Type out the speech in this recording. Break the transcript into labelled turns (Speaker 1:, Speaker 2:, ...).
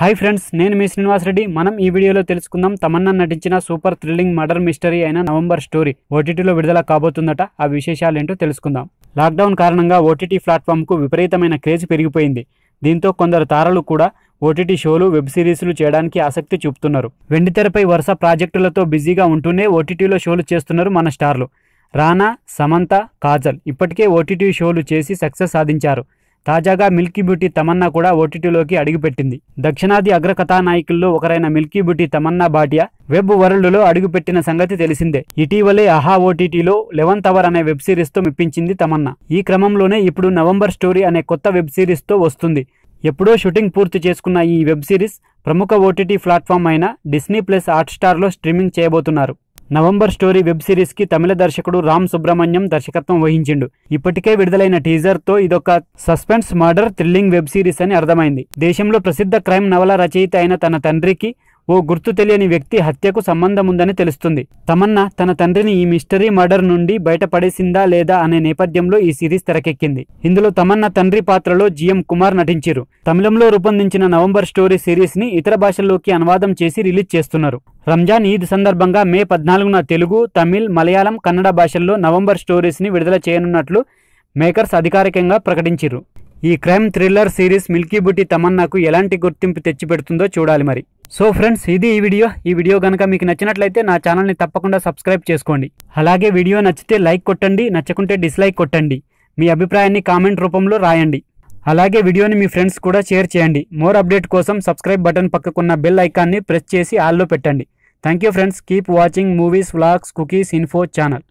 Speaker 1: hi friends నేను మీ శ్రీనివాస్ రెడ్డి మనం ఈ వీడియోలో తెలుసుకుందాం తమన్నా నటించిన సూపర్ థ్రిల్లింగ్ మర్డర్ మిస్టరీ అయిన నవంబర్ స్టోరీ ఓటీటీలో విడుదల కాబోతుందట ఆ విశేషాలేంటో తెలుసుకుందాం లాక్డౌన్ కారణంగా ఓటీటీ ప్లాట్ఫామ్కు విపరీతమైన క్రేజ్ పెరిగిపోయింది దీంతో కొందరు తారలు కూడా ఓటీటీ షోలు వెబ్ సిరీస్లు చేయడానికి ఆసక్తి చూపుతున్నారు వెండితెరపై వరుస ప్రాజెక్టులతో బిజీగా ఉంటూనే ఓటీటీలో షోలు చేస్తున్నారు మన స్టార్లు రానా సమంత కాజల్ ఇప్పటికే ఓటీటీ షోలు చేసి సక్సెస్ సాధించారు తాజాగా మిల్కీ బ్యూటీ తమన్నా కూడా ఓటీటీలోకి అడుగుపెట్టింది దక్షిణాది అగ్ర కథానాయకుల్లో ఒకరైన milky beauty Tamannaah Bhatia web వరల్డ్లో అడుగుపెట్టిన సంగతి తెలిసిందే ఇటీవలే అహా ఓటీటీలో లెవెన్ అవర్ అనే వెబ్ సిరీస్తో మెప్పించింది తమన్నా ఈ క్రమంలోనే ఇప్పుడు నవంబర్ స్టోరీ అనే కొత్త వెబ్ సిరీస్తో వస్తుంది ఎప్పుడో షూటింగ్ పూర్తి చేసుకున్న ఈ వెబ్ సిరీస్ ప్రముఖ ఓటీటీ ప్లాట్ఫామ్ అయిన డిస్నీ ప్లస్ హాట్స్టార్లో స్ట్రీమింగ్ చేయబోతున్నారు నవంబర్ స్టోరీ వెబ్ సిరీస్కి తమిళ దర్శకుడు రామ్ సుబ్రహ్మణ్యం దర్శకత్వం వహించిండు ఇప్పటికే విడుదలైన టీజర్తో ఇదొక suspense murder thrilling web series అని అర్థమైంది దేశంలో ప్రసిద్ధ క్రైమ్ నవల రచయిత అయిన తన తండ్రికి ఓ గుర్తు తెలియని వ్యక్తి హత్యకు సంబంధముందని తెలుస్తుంది తమన్నా తన తండ్రిని ఈ మిస్టరీ మర్డర్ నుండి బయటపడేసిందా లేదా అనే నేపథ్యంలో ఈ సిరీస్ తెరకెక్కింది ఇందులో తమన్నా తండ్రి పాత్రలో జిఎం కుమార్ నటించారు తమిళంలో రూపొందించిన నవంబర్ స్టోరీ సిరీస్ ని ఇతర భాషల్లోకి అనువాదం చేసి రిలీజ్ చేస్తున్నారు రంజాన్ ఈద్ సందర్భంగా మే పద్నాలుగున తెలుగు తమిళ్ మలయాళం కన్నడ భాషల్లో నవంబర్ స్టోరీస్ని విడుదల చేయనున్నట్లు మేకర్స్ అధికారికంగా ప్రకటించారు ఈ క్రైమ్ థ్రిల్లర్ సిరీస్ మిల్కీ బుటీ తమన్నాకు ఎలాంటి గుర్తింపు తెచ్చిపెడుతుందో చూడాలి మరి సో ఫ్రెండ్స్ ఇది ఈ వీడియో ఈ వీడియో కనుక మీకు నచ్చినట్లయితే నా ఛానల్ని తప్పకుండా సబ్స్క్రైబ్ చేసుకోండి అలాగే వీడియో నచ్చితే లైక్ కొట్టండి నచ్చకుంటే డిస్లైక్ కొట్టండి మీ అభిప్రాయాన్ని కామెంట్ రూపంలో రాయండి అలాగే వీడియోని మీ ఫ్రెండ్స్ కూడా షేర్ చేయండి మోర్ అప్డేట్ కోసం సబ్స్క్రైబ్ బటన్ పక్కకున్న బెల్ ఐకాన్ని ప్రెస్ చేసి ఆల్లో పెట్టండి thank you friends keep watching movies vlogs cookies info channel